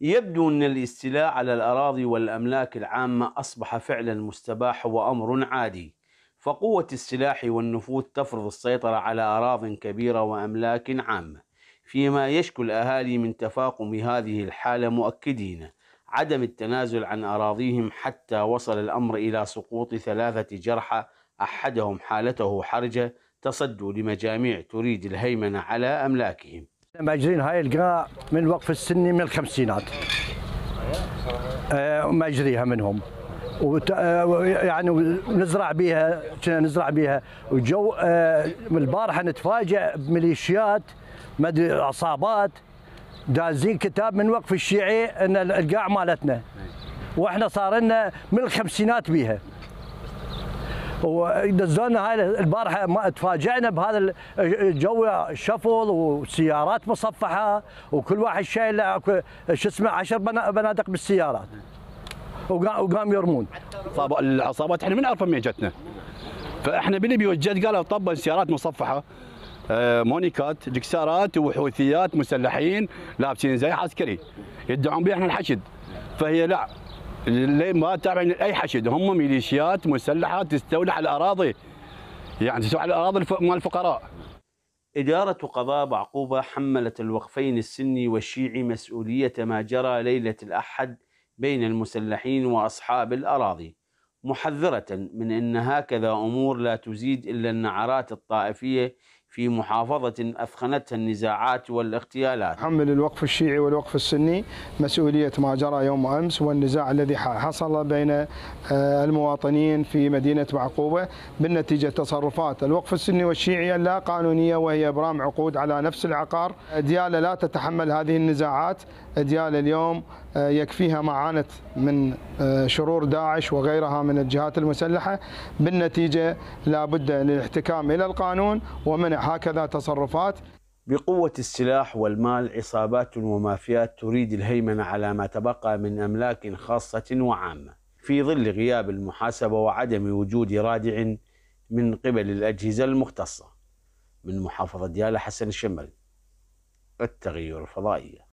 يبدو أن الاستيلاء على الأراضي والأملاك العامة أصبح فعلا مستباح وأمر عادي فقوة السلاح والنفوذ تفرض السيطرة على أراض كبيرة وأملاك عامة فيما يشكو الأهالي من تفاقم هذه الحالة مؤكدين عدم التنازل عن أراضيهم حتى وصل الأمر إلى سقوط ثلاثة جرحى أحدهم حالته حرجة تصدوا لمجاميع تريد الهيمنة على أملاكهم ماجرين هاي القاع من وقف السني من الخمسينات آه، ماجريها منهم ويعني آه، نزرع بها نزرع بها وجو آه، البارحه نتفاجئ بميليشيات ما عصابات دازين كتاب من وقف الشيعي ان القاع مالتنا واحنا صار لنا من الخمسينات بيها ودزونا هاي البارحه ما تفاجئنا بهذا الجو شفل وسيارات مصفحه وكل واحد شايل شو اسمه 10 بنادق بالسيارات وقام يرمون العصابات احنا ما نعرف من جتنا فاحنا باللي بيوجد قالوا طب سيارات مصفحه آه، مونيكات جكسارات وحوثيات مسلحين لابسين زي عسكري يدعون بها احنا الحشد فهي لا اللي ما تابعين اي حشد هم ميليشيات مسلحه تستولي على الاراضي يعني تستولي على الاراضي مال الفقراء إدارة قضاء بعقوبة حملت الوقفين السني والشيعي مسؤولية ما جرى ليلة الأحد بين المسلحين وأصحاب الأراضي محذرة من أن هكذا أمور لا تزيد إلا النعرات الطائفية في محافظة أثخنتها النزاعات والاغتيالات حمل الوقف الشيعي والوقف السني مسؤولية ما جرى يوم أمس والنزاع الذي حصل بين آه، المواطنين في مدينة معقوبة بالنتيجة تصرفات الوقف السني والشيعي اللا قانونية وهي إبرام عقود على نفس العقار ديالة لا تتحمل هذه النزاعات ديالة اليوم آه، يكفيها ما عانت من آه، شرور داعش وغيرها من الجهات المسلحة بالنتيجة لابد للاحتكام إلى القانون ومنع هكذا تصرفات بقوة السلاح والمال عصابات ومافيات تريد الهيمنة على ما تبقى من أملاك خاصة وعامة في ظل غياب المحاسبة وعدم وجود رادع من قبل الأجهزة المختصة من محافظة ديالى حسن الشمل التغير الفضائية